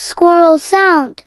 Squirrel sound.